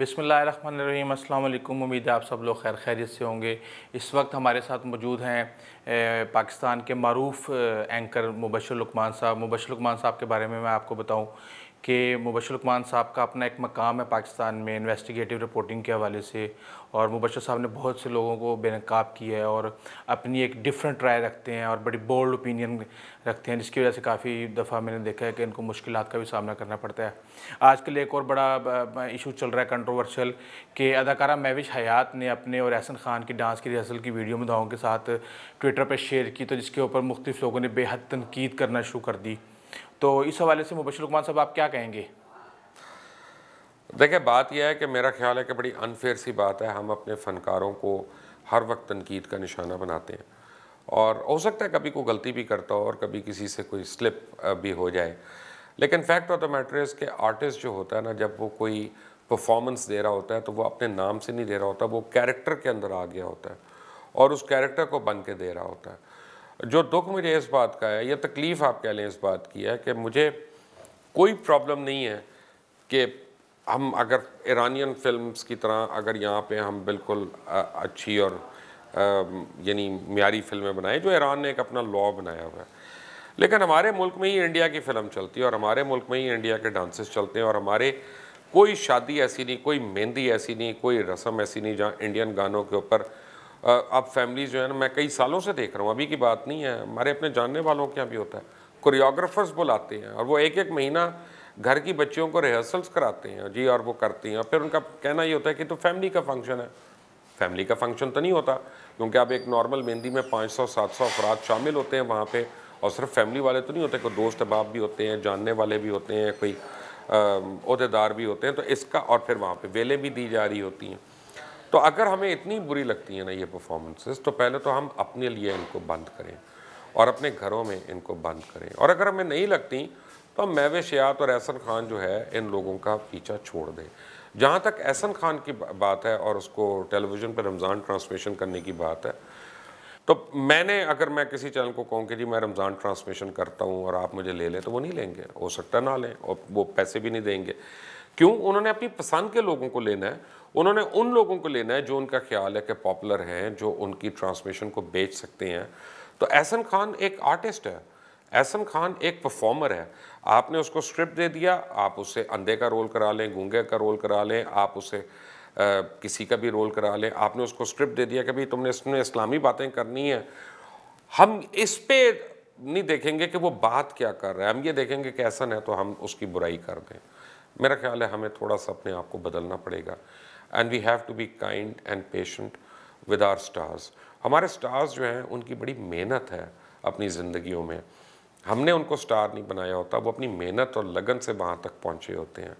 بسم اللہ الرحمن الرحیم السلام علیکم امید آپ سب لوگ خیر خیریت سے ہوں گے اس وقت ہمارے ساتھ موجود ہیں پاکستان کے معروف اینکر مبشر لکمان صاحب مبشر لکمان صاحب کے بارے میں میں آپ کو بتاؤں کہ مبشر لکمان صاحب کا اپنا ایک مقام ہے پاکستان میں انویسٹیگیٹیو رپورٹنگ کے حوالے سے اور مبشر صاحب نے بہت سے لوگوں کو بے نقاب کیا ہے اور اپنی ایک ڈیفرنٹ رائے رکھتے ہیں اور بڑی بولڈ اوپینین رکھتے ہیں جس کی وجہ سے کافی دفعہ میں نے دیکھا ہے کہ ان کو مشکلات کا بھی سامنا کرنا پڑتا ہے آج کل ایک اور بڑا ایشو چل رہا ہے کنٹروورشل کہ اداکارہ میوش حیات نے اپنے اور احسن خان کی ڈانس کی ریہرسل کی ویڈیو مداؤں کے ساتھ ٹویٹر پہ شیئر کی تو جس کے اوپر مختلف لوگوں نے بے حد تنقید کرنا شروع کر دی تو اس حوالے سے مبشر رکمان صاحب آپ کیا کہیں گے دیکھیں بات یہ ہے کہ میرا خیال ہے کہ بڑی انفیئر سی بات ہے ہم اپنے فنکاروں کو ہر وقت تنقید کا نشانہ بناتے ہیں اور ہو سکتا ہے کبھی کوئی غلطی بھی کرتا ہو اور کبھی کسی سے کوئی سلپ بھی ہو جائے لیکن فیکٹ میٹر از کے آرٹسٹ جو ہوتا ہے نا جب وہ کوئی پرفارمنس دے رہا ہوتا ہے تو وہ اپنے نام سے نہیں دے رہا ہوتا وہ کیریکٹر کے اندر آ گیا ہوتا ہے اور اس کیریکٹر کو بن کے دے رہا ہوتا ہے جو دکھ مجھے اس بات کا ہے یا تکلیف آپ کہہ لیں اس بات کی ہے کہ مجھے کوئی پرابلم نہیں ہے کہ ہم اگر ایرانین فلمز کی طرح اگر یہاں پہ ہم بالکل اچھی اور یعنی معیاری فلمیں بنائیں جو ایران نے ایک اپنا لا بنایا ہوا ہے لیکن ہمارے ملک میں ہی انڈیا کی فلم چلتی ہے اور ہمارے ملک میں ہی انڈیا کے ڈانسز چلتے ہیں اور ہمارے کوئی شادی ایسی نہیں کوئی مہندی ایسی نہیں کوئی رسم ایسی نہیں جہاں انڈین گانوں کے اوپر اب فیملیز جو ہے نا میں کئی سالوں سے دیکھ رہا ہوں ابھی کی بات نہیں ہے ہمارے اپنے جاننے والوں کے یہاں بھی ہوتا ہے کوریوگرافرز بلاتے ہیں اور وہ ایک ایک مہینہ گھر کی بچیوں کو ریہرسلس کراتے ہیں جی اور وہ کرتی ہیں اور پھر ان کا کہنا یہ ہوتا ہے کہ تو فیملی کا فنکشن ہے فیملی کا فنکشن تو نہیں ہوتا کیونکہ اب ایک نارمل مہندی میں پانچ سو سات سو افراد شامل ہوتے ہیں وہاں پہ اور صرف فیملی والے تو نہیں ہوتے کوئی دوست احباب بھی ہوتے ہیں جاننے والے بھی ہوتے ہیں کوئی عہدے دار بھی ہوتے ہیں تو اس کا اور پھر وہاں پہ ویلیں بھی دی جا رہی ہوتی ہیں تو اگر ہمیں اتنی بری لگتی ہیں نا یہ پرفارمنسز تو پہلے تو ہم اپنے لیے ان کو بند کریں اور اپنے گھروں میں ان کو بند کریں اور اگر ہمیں نہیں لگتی تو ہم میو شیات اور احسن خان جو ہے ان لوگوں کا پیچھا چھوڑ دیں جہاں تک احسن خان کی بات ہے اور اس کو ٹیلی ویژن پہ رمضان ٹرانسمیشن کرنے کی بات ہے تو میں نے اگر میں کسی چینل کو کہوں کہ جی میں رمضان ٹرانسمیشن کرتا ہوں اور آپ مجھے لے لیں تو وہ نہیں لیں گے ہو سکتا ہے نہ لیں اور وہ پیسے بھی نہیں دیں گے کیوں انہوں نے اپنی پسند کے لوگوں کو لینا ہے انہوں نے ان لوگوں کو لینا ہے جو ان کا خیال ہے کہ پاپولر ہیں جو ان کی ٹرانسمیشن کو بیچ سکتے ہیں تو احسن خان ایک آرٹسٹ ہے احسن خان ایک پرفارمر ہے آپ نے اس کو اسکرپٹ دے دیا آپ اسے اندھے کا رول کرا لیں گونگے کا رول کرا لیں آپ اسے کسی کا بھی رول کرا لیں آپ نے اس کو اسکرپٹ دے دیا کہ بھائی تم نے اس میں اسلامی باتیں کرنی ہیں ہم اس پہ نہیں دیکھیں گے کہ وہ بات کیا کر رہے ہیں ہم یہ دیکھیں گے کہ احسن ہے تو ہم اس کی برائی کر دیں میرا خیال ہے ہمیں تھوڑا سا اپنے آپ کو بدلنا پڑے گا and we have to be kind and patient with our stars ہمارے اسٹارز جو ہیں ان کی بڑی محنت ہے اپنی زندگیوں میں ہم نے ان کو اسٹار نہیں بنایا ہوتا وہ اپنی محنت اور لگن سے وہاں تک پہنچے ہوتے ہیں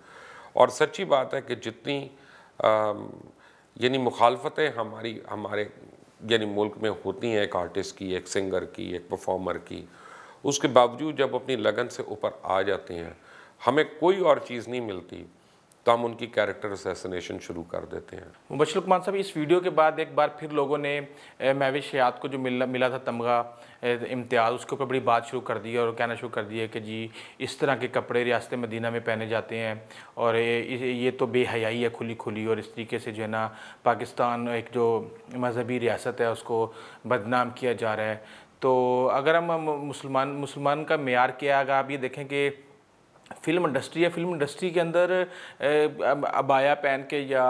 اور سچی بات ہے کہ جتنی یعنی مخالفتیں ہماری ہمارے یعنی ملک میں ہوتی ہیں ایک آرٹسٹ کی ایک سنگر کی ایک پرفارمر کی اس کے باوجود جب اپنی لگن سے اوپر آ جاتے ہیں ہمیں کوئی اور چیز نہیں ملتی تم ان کی کیریکٹر اسیسنیشن شروع کر دیتے ہیں مبشر لکمان صاحب اس ویڈیو کے بعد ایک بار پھر لوگوں نے مہوش حیات کو جو ملا تھا تمغہ امتیاز اس کے اوپر بڑی بات شروع کر دی اور کہنا شروع کر دی ہے کہ جی اس طرح کے کپڑے ریاست مدینہ میں پہنے جاتے ہیں اور یہ تو بے حیائی ہے کھلی کھلی اور اس طریقے سے جو ہے نا پاکستان ایک جو مذہبی ریاست ہے اس کو بدنام کیا جا رہا ہے تو اگر ہم مسلمان مسلمان کا معیار کیا اگر آپ یہ دیکھیں کہ فلم انڈسٹری ہے فلم انڈسٹری کے اندر ابایا پہن کے یا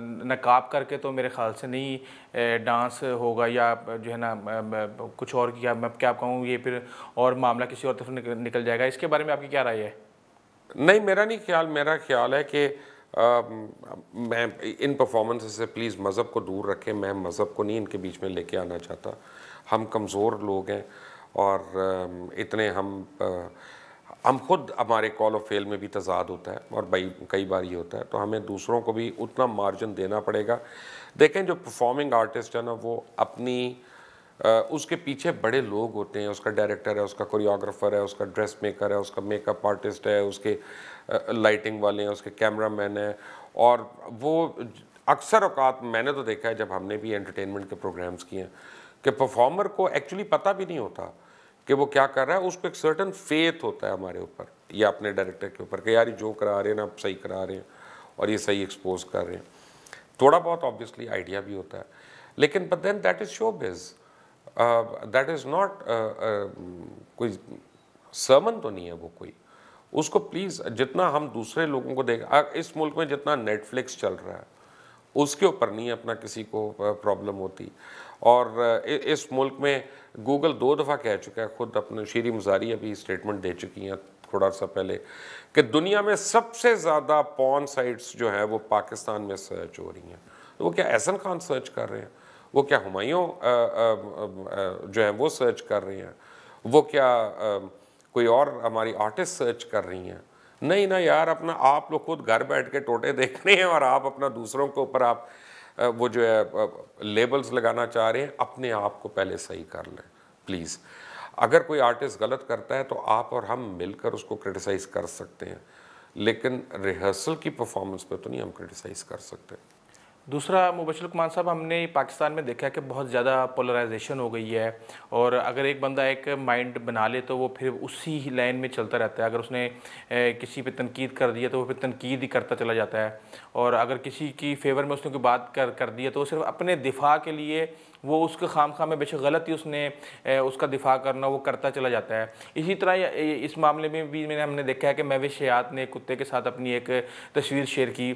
نقاب کر کے تو میرے خیال سے نہیں ڈانس ہوگا یا جو ہے نا کچھ اور کیا میں کیا کہوں یہ پھر اور معاملہ کسی اور طرف نکل جائے گا اس کے بارے میں آپ کی کیا رائے ہے نہیں میرا نہیں خیال میرا خیال ہے کہ میں ان پرفارمنسز سے پلیز مذہب کو دور رکھیں میں مذہب کو نہیں ان کے بیچ میں لے کے آنا چاہتا ہم کمزور لوگ ہیں اور اتنے ہم ہم خود ہمارے کال آف فیل میں بھی تضاد ہوتا ہے اور بھائی کئی بار یہ ہوتا ہے تو ہمیں دوسروں کو بھی اتنا مارجن دینا پڑے گا دیکھیں جو پرفارمنگ آرٹسٹ ہے نا وہ اپنی اس کے پیچھے بڑے لوگ ہوتے ہیں اس کا ڈائریکٹر ہے اس کا کوریوگرافر ہے اس کا ڈریس میکر ہے اس کا میک اپ آرٹسٹ ہے اس کے لائٹنگ والے ہیں اس کے کیمرہ مین ہیں اور وہ اکثر اوقات میں نے تو دیکھا ہے جب ہم نے بھی انٹرٹینمنٹ کے پروگرامس کیے ہیں کہ پرفارمر کو ایکچولی پتہ بھی نہیں ہوتا کہ وہ کیا کر رہا ہے اس کو ایک سرٹن فیتھ ہوتا ہے ہمارے اوپر یا اپنے ڈائریکٹر کے اوپر کہ یار جو کرا رہے ہیں نا آپ صحیح کرا رہے ہیں اور یہ صحیح ایکسپوز کر رہے ہیں تھوڑا بہت آبویسلی آئیڈیا بھی ہوتا ہے لیکن but then that is show biz that is not کوئی سرمن تو نہیں ہے وہ کوئی اس کو پلیز جتنا ہم دوسرے لوگوں کو دیکھ اس ملک میں جتنا نیٹ فلکس چل رہا ہے اس کے اوپر نہیں اپنا کسی کو پرابلم ہوتی اور اس ملک میں گوگل دو دفعہ کہہ چکا ہے خود اپنے شیریں مزاری ابھی اسٹیٹمنٹ دے چکی ہیں تھوڑا سا پہلے کہ دنیا میں سب سے زیادہ پون سائٹس جو ہیں وہ پاکستان میں سرچ ہو رہی ہیں وہ کیا احسن خان سرچ کر رہے ہیں وہ کیا ہمایوں جو ہیں وہ سرچ کر رہے ہیں وہ کیا کوئی اور ہماری آرٹسٹ سرچ کر رہی ہیں نہیں نا یار اپنا آپ لوگ خود گھر بیٹھ کے ٹوٹے دیکھ رہے ہیں اور آپ اپنا دوسروں کے اوپر آپ وہ جو ہے لیبلز لگانا چاہ رہے ہیں اپنے آپ کو پہلے صحیح کر لیں پلیز اگر کوئی آرٹسٹ غلط کرتا ہے تو آپ اور ہم مل کر اس کو کرٹیسائز کر سکتے ہیں لیکن ریہرسل کی پرفارمنس پہ تو نہیں ہم کرٹیسائز کر سکتے دوسرا مبشر الکمان صاحب ہم نے پاکستان میں دیکھا کہ بہت زیادہ پولرائزیشن ہو گئی ہے اور اگر ایک بندہ ایک مائنڈ بنا لے تو وہ پھر اسی ہی لائن میں چلتا رہتا ہے اگر اس نے کسی پہ تنقید کر دی ہے تو وہ پھر تنقید ہی کرتا چلا جاتا ہے اور اگر کسی کی فیور میں اس نے کوئی بات کر کر دی ہے تو وہ صرف اپنے دفاع کے لیے وہ اس کے خام خواہ میں بے شک غلط ہی اس نے اس کا دفاع کرنا وہ کرتا چلا جاتا ہے اسی طرح اس معاملے میں بھی میں نے ہم نے دیکھا ہے کہ حیات نے کتے کے ساتھ اپنی ایک تصویر شیئر کی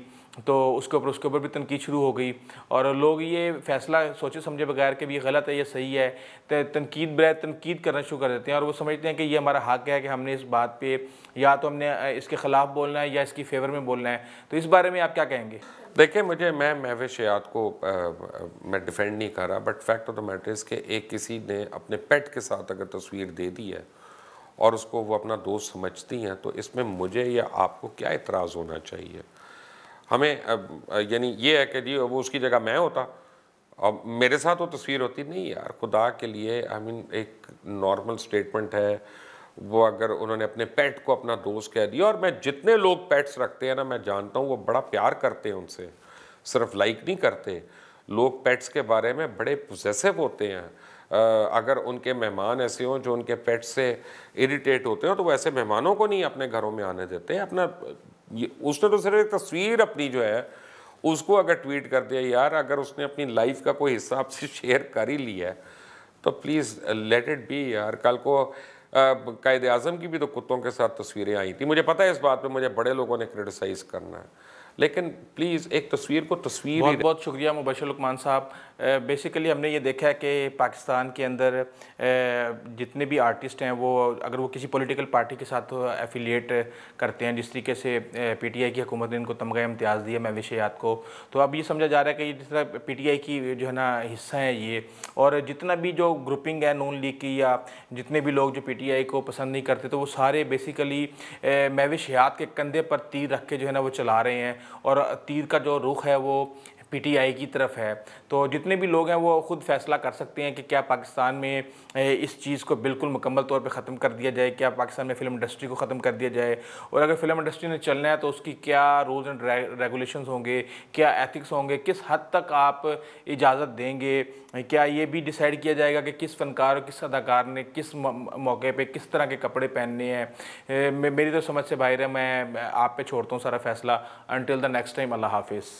تو اس کے اوپر اس کے اوپر بھی تنقید شروع ہو گئی اور لوگ یہ فیصلہ سوچے سمجھے بغیر کہ یہ غلط ہے یہ صحیح ہے تنقید برائے تنقید کرنا شروع کر دیتے ہیں اور وہ سمجھتے ہیں کہ یہ ہمارا حق ہے کہ ہم نے اس بات پہ یا تو ہم نے اس کے خلاف بولنا ہے یا اس کی فیور میں بولنا ہے تو اس بارے میں آپ کیا کہیں گے دیکھیں مجھے میں محفوظ شیات کو میں ڈیفینڈ نہیں کر رہا but fact of the matters کہ ایک کسی نے اپنے پیٹ کے ساتھ اگر تصویر دے دی ہے اور اس کو وہ اپنا دوست سمجھتی ہیں تو اس میں مجھے یا آپ کو کیا اعتراض ہونا چاہیے ہمیں یعنی یہ ہے کہ جی وہ اس کی جگہ میں ہوتا اور میرے ساتھ وہ تصویر ہوتی نہیں یار خدا کے لیے آئی مین ایک نارمل اسٹیٹمنٹ ہے وہ اگر انہوں نے اپنے پیٹ کو اپنا دوست کہہ دیا اور میں جتنے لوگ پیٹس رکھتے ہیں نا میں جانتا ہوں وہ بڑا پیار کرتے ہیں ان سے صرف لائک نہیں کرتے لوگ پیٹس کے بارے میں بڑے پوزیسو ہوتے ہیں اگر ان کے مہمان ایسے ہوں جو ان کے پیٹس سے اریٹیٹ ہوتے ہوں تو وہ ایسے مہمانوں کو نہیں اپنے گھروں میں آنے دیتے ہیں اپنا اس نے تو صرف ایک تصویر اپنی جو ہے اس کو اگر ٹویٹ کر دیا یار اگر اس نے اپنی لائف کا کوئی حصہ آپ سے شیئر کر ہی لیا ہے تو پلیز لیٹ اٹ بی یار کل کو قائد اعظم کی بھی تو کتوں کے ساتھ تصویریں آئی تھیں مجھے پتہ ہے اس بات پہ مجھے بڑے لوگوں نے کرٹیسائز کرنا ہے لیکن پلیز ایک تصویر کو تصویر بہت بہت شکریہ مبشر لکمان صاحب بیسیکلی ہم نے یہ دیکھا ہے کہ پاکستان کے اندر جتنے بھی آرٹسٹ ہیں وہ اگر وہ کسی پولیٹیکل پارٹی کے ساتھ ایفیلیٹ کرتے ہیں جس طریقے سے پی ٹی آئی کی حکومت نے ان کو تمغہ امتیاز دیا میں وشیات کو تو اب یہ سمجھا جا رہا ہے کہ جس طرح پی ٹی آئی کی جو ہے نا حصہ ہیں یہ اور جتنا بھی جو گروپنگ ہے نون لیگ کی یا جتنے بھی لوگ جو پی ٹی آئی کو پسند نہیں کرتے تو وہ سارے بیسیکلی مہوشیات کے کندھے پر تیر رکھ کے جو ہے نا وہ چلا رہے ہیں اور تیر کا جو روخ ہے وہ پی ٹی آئی کی طرف ہے تو جتنے بھی لوگ ہیں وہ خود فیصلہ کر سکتے ہیں کہ کیا پاکستان میں اس چیز کو بالکل مکمل طور پہ ختم کر دیا جائے کیا پاکستان میں فلم انڈسٹری کو ختم کر دیا جائے اور اگر فلم انڈسٹری نے چلنا ہے تو اس کی کیا رولز اینڈ ریگولیشنز ہوں گے کیا ایتھکس ہوں گے کس حد تک آپ اجازت دیں گے کیا یہ بھی ڈیسائیڈ کیا جائے گا کہ کس فنکار اور کس اداکار نے کس موقع پہ کس طرح کے کپڑے پہننے ہیں میری تو سمجھ سے باہر ہے میں آپ پہ چھوڑتا ہوں سارا فیصلہ انٹل دا نیکسٹ ٹائم اللہ حافظ